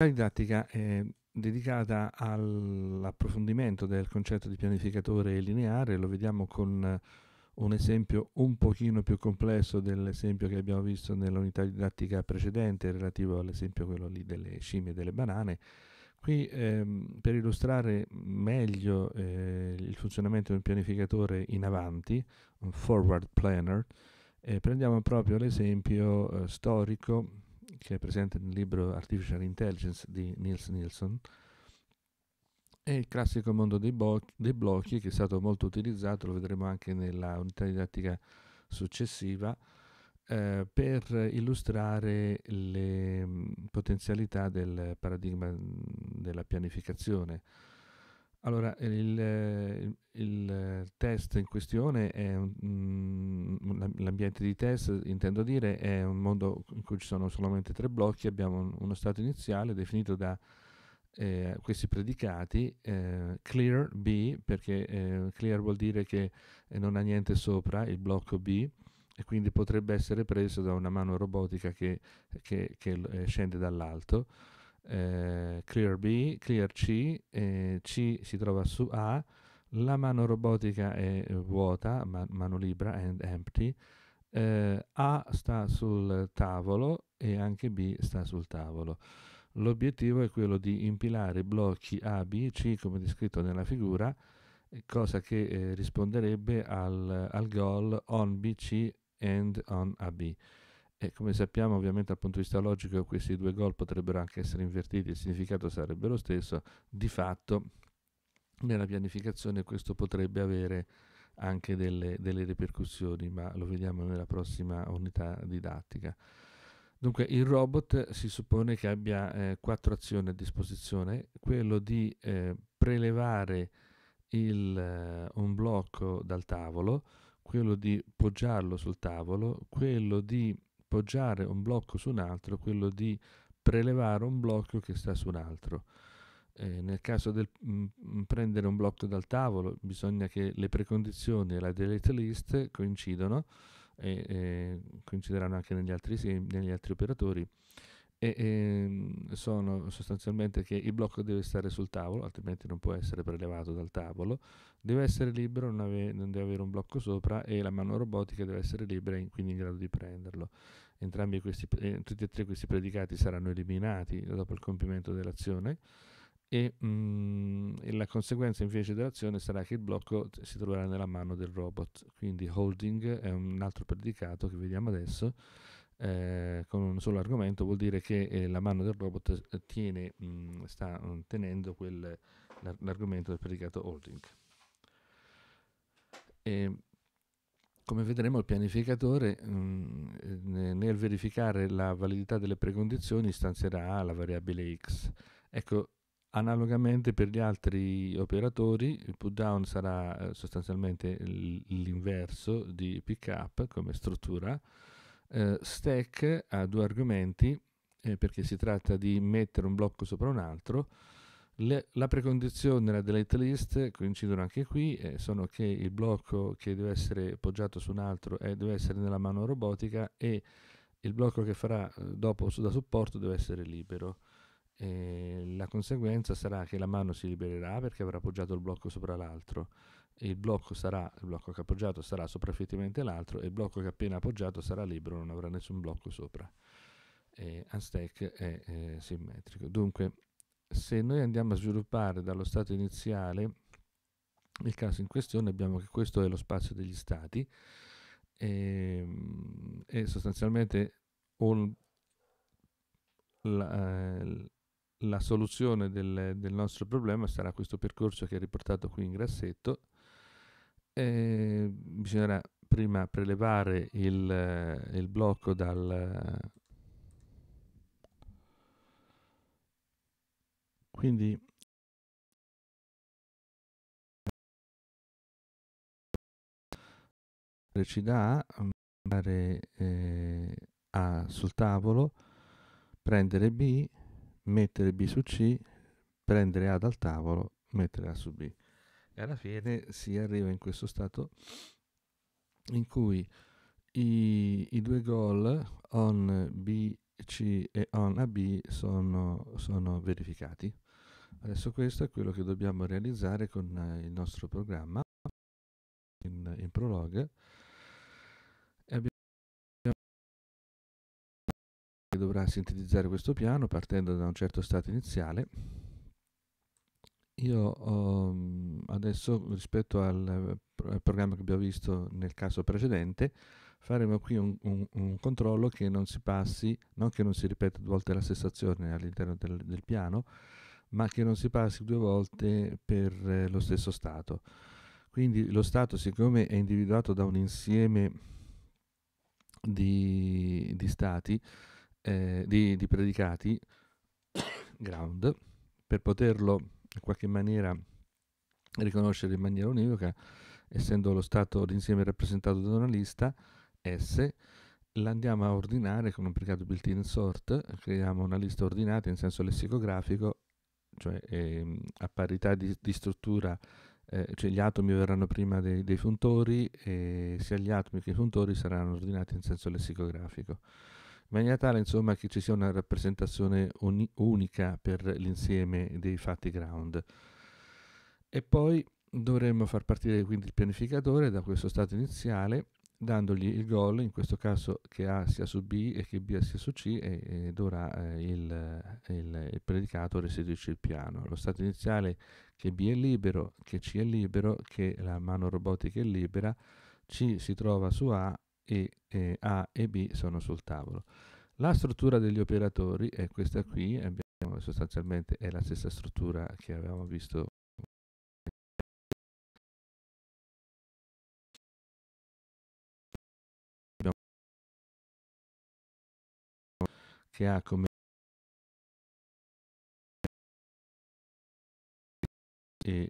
La didattica è dedicata all'approfondimento del concetto di pianificatore lineare, lo vediamo con un esempio un pochino più complesso dell'esempio che abbiamo visto nell'unità didattica precedente relativo all'esempio quello lì delle scimmie e delle banane. Qui ehm, per illustrare meglio eh, il funzionamento di un pianificatore in avanti, un forward planner, eh, prendiamo proprio l'esempio eh, storico che è presente nel libro Artificial Intelligence di Niels Nielsen, è il classico mondo dei, bo- dei blocchi che è stato molto utilizzato, lo vedremo anche nella unità didattica successiva, eh, per illustrare le mm, potenzialità del paradigma mm, della pianificazione allora, il, il, test in questione è un, mm, l'ambiente di test, intendo dire, è un mondo in cui ci sono solamente tre blocchi, abbiamo uno stato iniziale definito da eh, questi predicati, eh, clear B, perché eh, clear vuol dire che eh, non ha niente sopra, il blocco B, e quindi potrebbe essere preso da una mano robotica che, che, che eh, scende dall'alto eh, Clear B, Clear C, eh, C si trova su A, la mano robotica è eh, vuota, ma- mano libera, and empty, eh, A sta sul tavolo e anche B sta sul tavolo. L'obiettivo è quello di impilare blocchi A, B, C come descritto nella figura, eh, cosa che eh, risponderebbe al, al goal on BC and on AB. E come sappiamo ovviamente dal punto di vista logico questi due gol potrebbero anche essere invertiti, il significato sarebbe lo stesso, di fatto nella pianificazione questo potrebbe avere anche delle, delle ripercussioni, ma lo vediamo nella prossima unità didattica. Dunque il robot si suppone che abbia eh, quattro azioni a disposizione, quello di eh, prelevare il, eh, un blocco dal tavolo, quello di poggiarlo sul tavolo, quello di poggiare un blocco su un altro, quello di prelevare un blocco che sta su un altro. Eh, nel caso del mh, mm, mm, prendere un blocco dal tavolo bisogna che le precondizioni e la delete list coincidano e, e eh, coincideranno anche negli altri, negli altri operatori e, e, ehm, sono sostanzialmente che il blocco deve stare sul tavolo, altrimenti non può essere prelevato dal tavolo, deve essere libero, non, ave, non deve avere un blocco sopra e la mano robotica deve essere libera e quindi in grado di prenderlo. Questi, eh, tutti e tre questi predicati saranno eliminati dopo il compimento dell'azione. E, mm, e, la conseguenza invece dell'azione sarà che il blocco si troverà nella mano del robot. Quindi holding è un altro predicato che vediamo adesso eh, con un solo argomento vuol dire che eh, la mano del robot eh, tiene, mh, mm, sta mm, tenendo quel, l'argomento del predicato holding. E, come vedremo il pianificatore mh, mm, eh, nel verificare la validità delle precondizioni stanzierà la variabile x. Ecco, Analogamente per gli altri operatori il put down sarà eh, sostanzialmente l'inverso di pick up come struttura eh, stack ha due argomenti, eh, perché si tratta di mettere un blocco sopra un altro. Le, la precondizione e la delete list coincidono anche qui, eh, sono che il blocco che deve essere poggiato su un altro eh, deve essere nella mano robotica e il blocco che farà eh, dopo da supporto deve essere libero. E eh, la conseguenza sarà che la mano si libererà perché avrà poggiato il blocco sopra l'altro il blocco, sarà, il blocco che ha appoggiato sarà sopraffittivamente l'altro e il blocco che ha appena appoggiato sarà libero, non avrà nessun blocco sopra. E unstack è, è eh, simmetrico. Dunque, se noi andiamo a sviluppare dallo stato iniziale, nel caso in questione abbiamo che questo è lo spazio degli stati e, ehm, e sostanzialmente all, la, eh, la, soluzione del, del nostro problema sarà questo percorso che è riportato qui in grassetto eh, bisognerà prima prelevare il, eh, il blocco dal... Eh, quindi ci dà mm, andare eh, A sul tavolo, prendere B, mettere B su C, prendere A dal tavolo, mettere A su B alla fine si arriva in questo stato in cui i, i due gol on BC e on AB sono, sono verificati. Adesso questo è quello che dobbiamo realizzare con eh, il nostro programma in, in Prolog. dovrà sintetizzare questo piano partendo da un certo stato iniziale io um, adesso rispetto al, eh, al, programma che abbiamo visto nel caso precedente faremo qui un, un, un, controllo che non si passi, non che non si ripeta due volte la stessa azione all'interno del, del piano, ma che non si passi due volte per eh, lo stesso stato. Quindi lo stato siccome è individuato da un insieme di, di stati, eh, di, di predicati, ground, per poterlo in qualche maniera riconoscere in maniera univoca, essendo lo Stato d'insieme rappresentato da una lista, S, l'andiamo a ordinare con un precato built-in sort, creiamo una lista ordinata in senso lessicografico, cioè ehm, a parità di, di struttura, eh, cioè gli atomi verranno prima dei, dei, funtori e sia gli atomi che i funtori saranno ordinati in senso lessicografico in maniera tale insomma, che ci sia una rappresentazione uni- unica per l'insieme dei fatti ground. E poi dovremmo far partire quindi il pianificatore da questo stato iniziale dandogli il gol, in questo caso che A sia su B e che B sia su C e, e dovrà eh, il, il, il, predicato restituirci il piano. Lo stato iniziale che B è libero, che C è libero, che la mano robotica è libera, C si trova su A e eh, A e B sono sul tavolo. La struttura degli operatori è questa qui, abbiamo, sostanzialmente è la stessa struttura che avevamo visto che ha come e,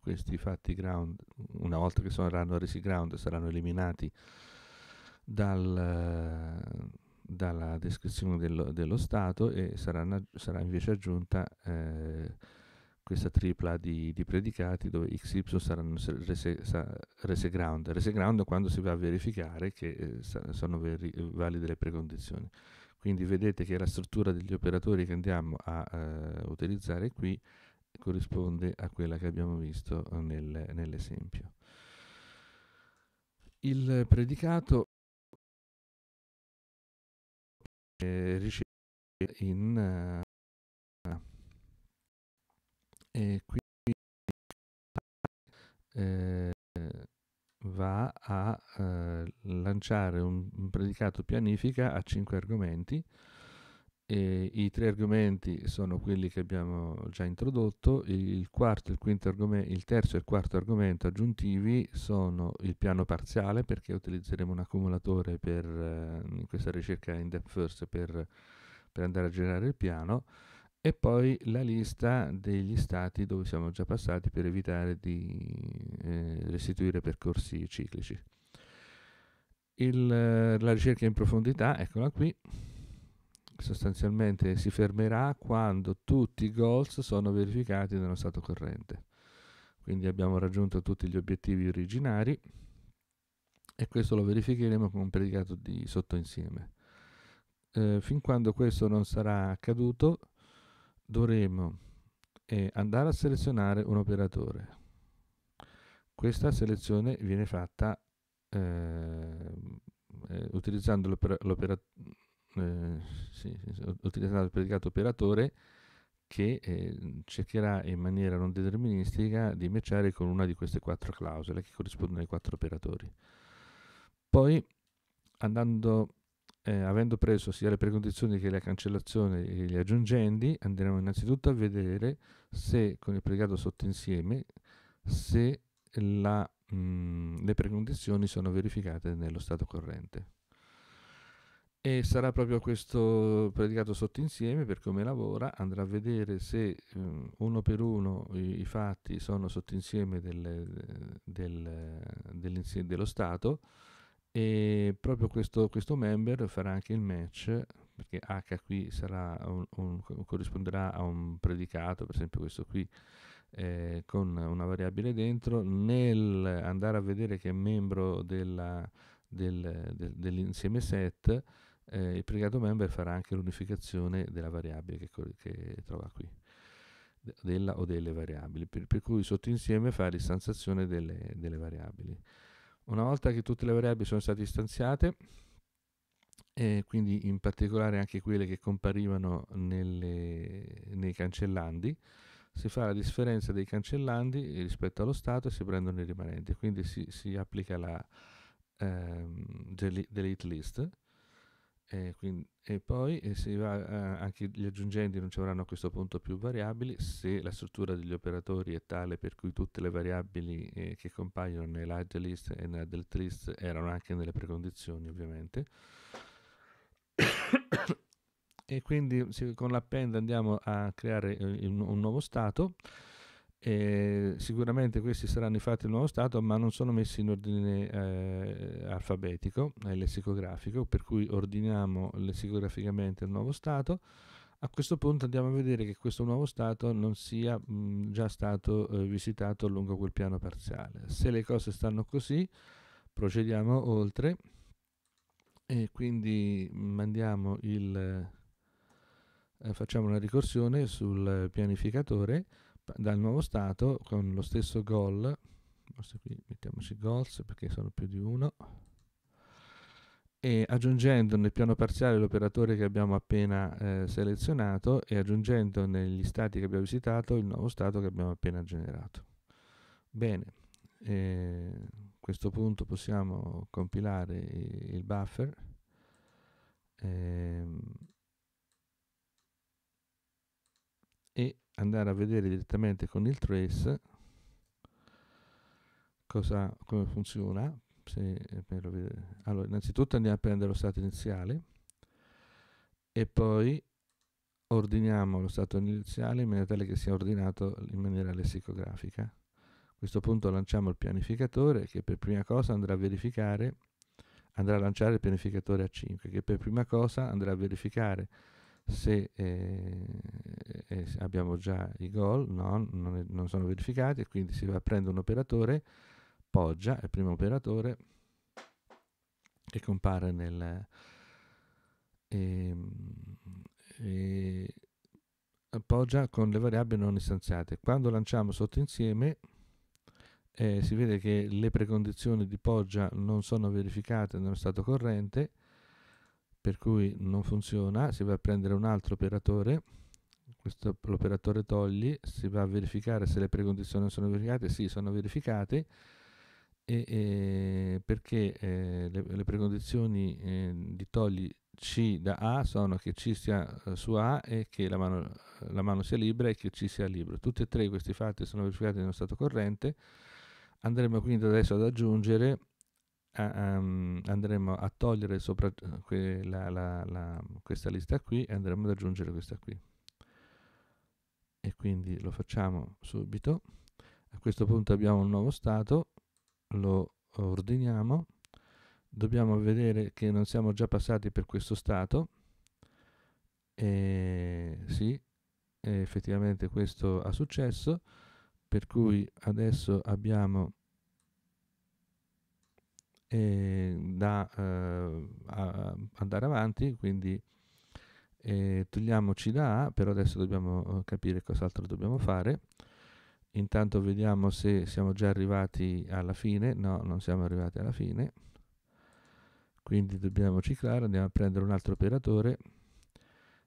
questi fatti ground, una volta che saranno resi ground, saranno eliminati dal, dalla descrizione dello, dello, Stato e saranno, sarà invece aggiunta eh, questa tripla di, di, predicati dove XY saranno rese, sa, rese ground. Rese ground quando si va a verificare che eh, sono veri, valide le precondizioni. Quindi vedete che la struttura degli operatori che andiamo a eh, utilizzare qui corrisponde a quella che abbiamo visto nel, nell'esempio. Il predicato eh, riceve in... Uh, e quindi eh, va a eh, lanciare un, un predicato pianifica a cinque argomenti e I tre argomenti sono quelli che abbiamo già introdotto, il, quarto, il, argomento, il terzo e il quarto argomento aggiuntivi sono il piano parziale perché utilizzeremo un accumulatore per eh, questa ricerca in depth first per, per andare a generare il piano e poi la lista degli stati dove siamo già passati per evitare di eh, restituire percorsi ciclici. Il, la ricerca in profondità, eccola qui, sostanzialmente si fermerà quando tutti i goals sono verificati nello stato corrente. Quindi abbiamo raggiunto tutti gli obiettivi originari e questo lo verificheremo con un predicato di sottoinsieme. Eh, fin quando questo non sarà accaduto, dovremo eh, andare a selezionare un operatore. Questa selezione viene fatta ehm, eh, utilizzando l'operatore eh, sì, utilizzerà il predicato operatore che eh, cercherà in maniera non deterministica di matchare con una di queste quattro clausole che corrispondono ai quattro operatori. Poi, andando, eh, avendo preso sia le precondizioni che la cancellazione e gli aggiungendi, andremo innanzitutto a vedere se con il predicato sottoinsieme, se la, mh, mm, le precondizioni sono verificate nello stato corrente e sarà proprio questo predicato sottoinsieme per come lavora, andrà a vedere se um, uno per uno i, i fatti sono sottoinsieme del, del, dello Stato e proprio questo, questo, member farà anche il match perché H qui un, un, corrisponderà a un predicato, per esempio questo qui, eh, con una variabile dentro, nel andare a vedere che è membro della, del, dell'insieme set eh, il pregato member farà anche l'unificazione della variabile che, che trova qui della o delle variabili, per, per cui insieme fa l'istanziazione delle, delle, variabili. Una volta che tutte le variabili sono state istanziate, e quindi in particolare anche quelle che comparivano nelle, nei cancellandi, si fa la differenza dei cancellandi rispetto allo stato e si prendono i rimanenti, quindi si, si applica la ehm, delete list e, eh, quindi, e, poi eh, e va, eh, anche gli aggiungenti non ci avranno a questo punto più variabili se la struttura degli operatori è tale per cui tutte le variabili eh, che compaiono nell'agile list e nella delete list erano anche nelle precondizioni ovviamente e quindi se, con l'append andiamo a creare eh, un, un nuovo stato e sicuramente questi saranno i fatti del nuovo Stato, ma non sono messi in ordine eh, alfabetico e eh, lessicografico, per cui ordiniamo lessicograficamente il nuovo Stato. A questo punto andiamo a vedere che questo nuovo Stato non sia mh, già stato eh, visitato lungo quel piano parziale. Se le cose stanno così, procediamo oltre e quindi mandiamo il, eh, facciamo una ricorsione sul pianificatore dal nuovo stato con lo stesso gol forse qui mettiamoci goals perché sono più di uno e aggiungendo nel piano parziale l'operatore che abbiamo appena eh, selezionato e aggiungendo negli stati che abbiamo visitato il nuovo stato che abbiamo appena generato bene a questo punto possiamo compilare il buffer eh, e andare a vedere direttamente con il trace cosa, come funziona. Se, eh, allora, innanzitutto andiamo a prendere lo stato iniziale e poi ordiniamo lo stato iniziale in maniera tale che sia ordinato in maniera lessicografica. A questo punto lanciamo il pianificatore che per prima cosa andrà a verificare, andrà a lanciare il pianificatore A5 che per prima cosa andrà a verificare se eh, eh, abbiamo già i gol, no, non, è, non, sono verificati, quindi si va a prendere un operatore, poggia, è il primo operatore, e compare nel... Ehm, e, e, appoggia con le variabili non istanziate. Quando lanciamo sotto insieme eh, si vede che le precondizioni di poggia non sono verificate nello stato corrente per cui non funziona, si va a prendere un altro operatore, questo, l'operatore togli, si va a verificare se le precondizioni sono verificate, sì, sono verificate, e, e perché eh, le, le, precondizioni eh, di togli C da A sono che C sia eh, su A e che la mano, la mano, sia libera e che C sia libero. Tutti e tre questi fatti sono verificati nello stato corrente. Andremo quindi adesso ad aggiungere a, um, andremo a togliere sopra eh, que, la, la, questa lista qui e andremo ad aggiungere questa qui e quindi lo facciamo subito a questo punto abbiamo un nuovo stato lo ordiniamo dobbiamo vedere che non siamo già passati per questo stato e sì effettivamente questo ha successo per cui adesso abbiamo Ehm, da eh, a, andare avanti, quindi eh, togliamoci da A, però adesso dobbiamo eh, capire cos'altro dobbiamo fare. Intanto vediamo se siamo già arrivati alla fine, no, non siamo arrivati alla fine, quindi dobbiamo ciclare, andiamo a prendere un altro operatore,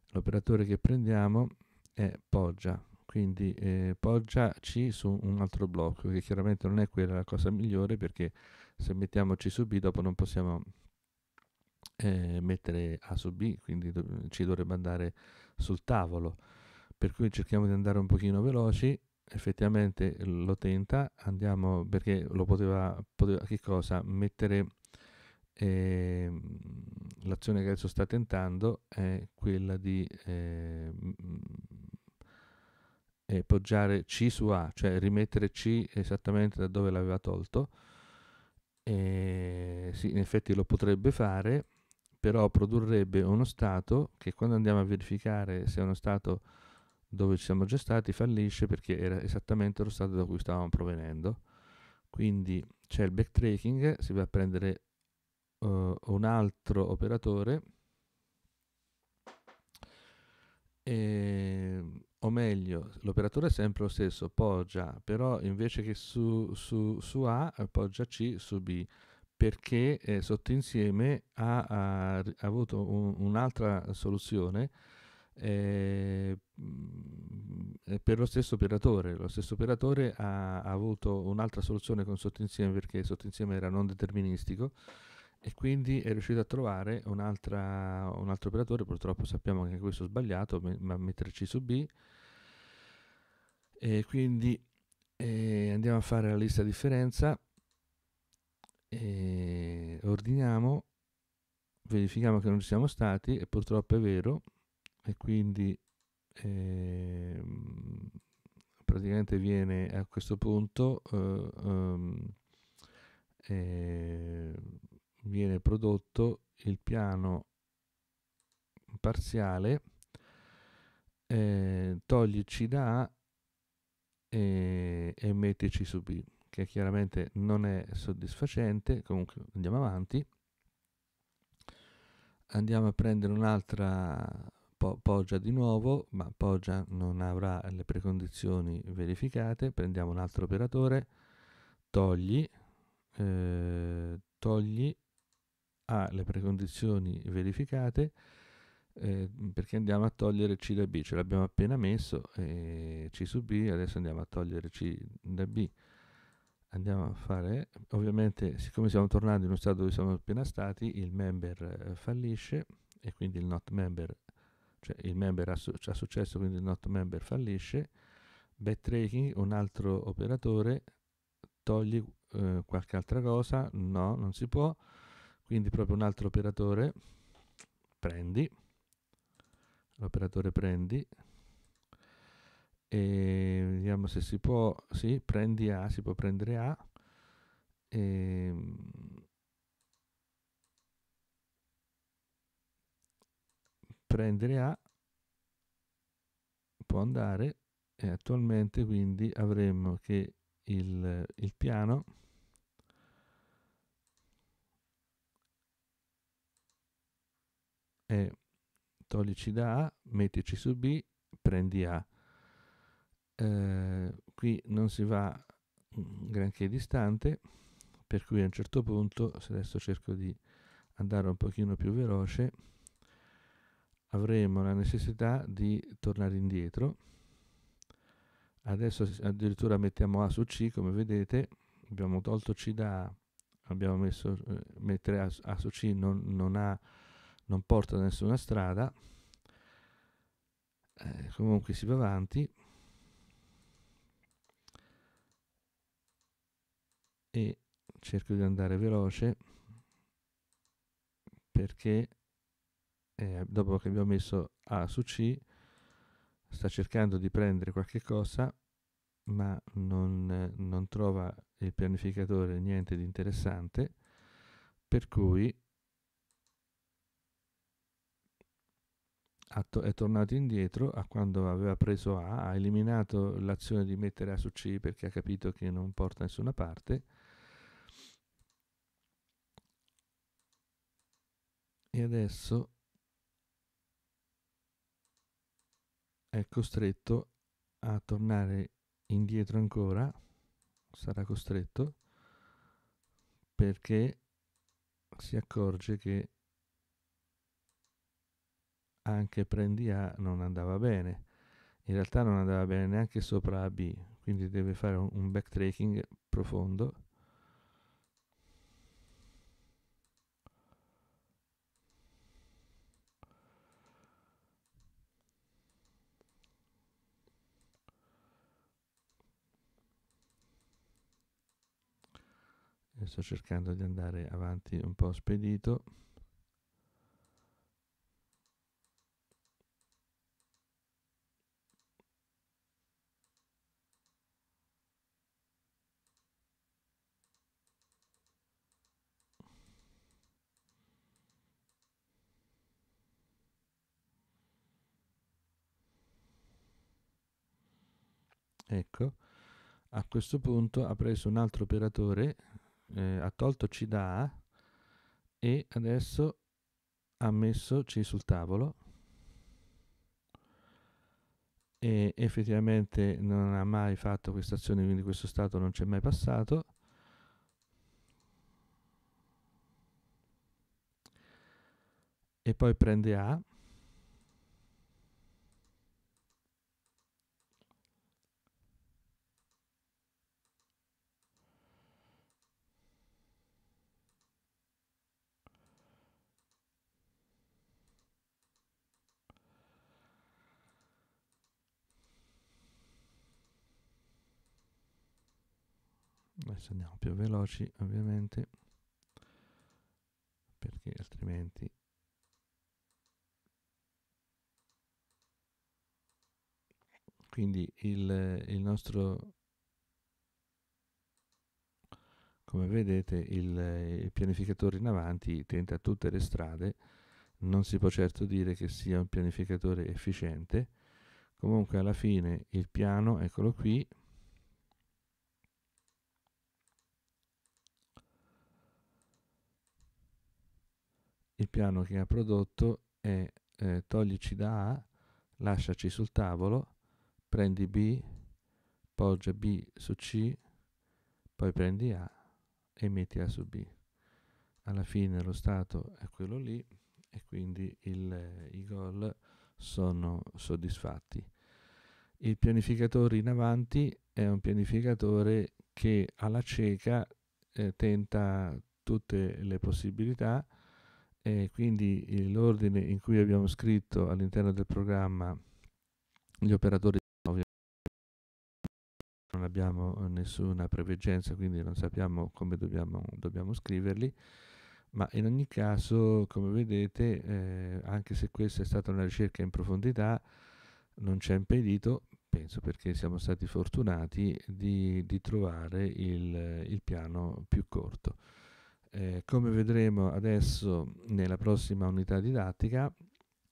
l'operatore che prendiamo è poggia, quindi eh, poggia C su un altro blocco, che chiaramente non è quella la cosa migliore perché se mettiamo C su B dopo non possiamo eh, mettere A su B, quindi do ci dovrebbe andare sul tavolo. Per cui cerchiamo di andare un pochino veloci, effettivamente lo tenta, andiamo perché lo poteva, poteva che cosa? Mettere eh, l'azione che adesso sta tentando è quella di ehm, eh, poggiare C su A, cioè rimettere C esattamente da dove l'aveva tolto eh, sì, in effetti lo potrebbe fare, però produrrebbe uno stato che quando andiamo a verificare se è uno stato dove ci siamo già stati fallisce perché era esattamente lo stato da cui stavamo provenendo. Quindi c'è il backtracking, si va a prendere uh, un altro operatore e ehm, o meglio, l'operatore è sempre lo stesso, poggia, però invece che su, su, su A poggia C su B, perché eh, insieme ha, ha, ha avuto un, un'altra soluzione eh, per lo stesso operatore. Lo stesso operatore ha, ha avuto un'altra soluzione con sotto insieme perché sotto insieme era non deterministico e quindi è riuscito a trovare un altro operatore, purtroppo sappiamo che questo è sbagliato, ma mettere C su B e quindi eh, andiamo a fare la lista differenza, e ordiniamo, verifichiamo che non ci siamo stati e purtroppo è vero e quindi eh, praticamente viene a questo punto eh, um, eh, viene prodotto il piano parziale eh, toglici da A e, e metterci su B, che chiaramente non è soddisfacente, comunque andiamo avanti. Andiamo a prendere un'altra po- poggia di nuovo, ma poggia non avrà le precondizioni verificate, prendiamo un altro operatore, togli, eh, togli ha le precondizioni verificate, eh, perché andiamo a togliere C da B, ce l'abbiamo appena messo, eh, C su B, adesso andiamo a togliere C da B. Andiamo a fare, ovviamente siccome siamo tornati in uno stato dove siamo appena stati, il member eh, fallisce e quindi il not member, cioè il member ha, su- ha successo, quindi il not member fallisce. Backtracking, un altro operatore, togli eh, qualche altra cosa, no, non si può, quindi proprio un altro operatore, prendi, l'operatore prendi e vediamo se si può, sì, prendi A, si può prendere A e, ehm, prendere A può andare e attualmente quindi avremo che il, il piano è Toglici da A, mettici su B, prendi A. Eh, qui non si va mm, granché distante, per cui a un certo punto, se adesso cerco di andare un pochino più veloce, avremo la necessità di tornare indietro. Adesso addirittura mettiamo A su C, come vedete, abbiamo tolto C da A, abbiamo messo, eh, mettere A, A, su C non, non ha non porta da nessuna strada eh, comunque si va avanti e cerco di andare veloce perché eh, dopo che abbiamo messo A su C sta cercando di prendere qualche cosa ma non, eh, non trova il pianificatore niente di interessante per cui è tornato indietro a quando aveva preso A, ha eliminato l'azione di mettere A su C perché ha capito che non porta a nessuna parte. E adesso è costretto a tornare indietro ancora, sarà costretto perché si accorge che anche prendi A non andava bene. In realtà non andava bene neanche sopra AB, quindi deve fare un backtracking profondo. sto cercando di andare avanti un po' spedito A questo punto ha preso un altro operatore, eh, ha tolto C da A e adesso ha messo C sul tavolo e effettivamente non ha mai fatto questa azione, quindi questo stato non c'è mai passato. E poi prende A adesso andiamo più veloci ovviamente perché altrimenti quindi il, il nostro come vedete il, il, pianificatore in avanti tenta tutte le strade non si può certo dire che sia un pianificatore efficiente comunque alla fine il piano eccolo qui Il piano che ha prodotto è eh, toglici da A, lasciaci sul tavolo, prendi B, poggia B su C, poi prendi A e metti A su B. Alla fine lo stato è quello lì e quindi il, i gol sono soddisfatti. Il pianificatore in avanti è un pianificatore che alla cieca eh, tenta tutte le possibilità e quindi l'ordine in cui abbiamo scritto all'interno del programma gli operatori non abbiamo nessuna preveggenza, quindi non sappiamo come dobbiamo, dobbiamo scriverli, ma in ogni caso, come vedete, eh, anche se questa è stata una ricerca in profondità, non ci ha impedito, penso perché siamo stati fortunati, di, di trovare il, il piano più corto eh, come vedremo adesso nella prossima unità didattica,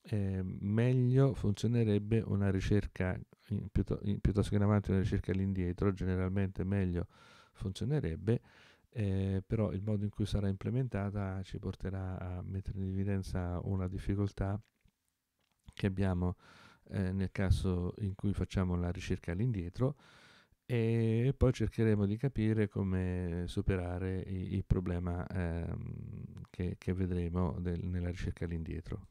eh, meglio funzionerebbe una ricerca in, piuttosto, in, piuttosto che in avanti una ricerca all'indietro, generalmente meglio funzionerebbe, eh, però il modo in cui sarà implementata ci porterà a mettere in evidenza una difficoltà che abbiamo eh, nel caso in cui facciamo la ricerca all'indietro e poi cercheremo di capire come superare il problema ehm, che, che, vedremo del, nella ricerca all'indietro.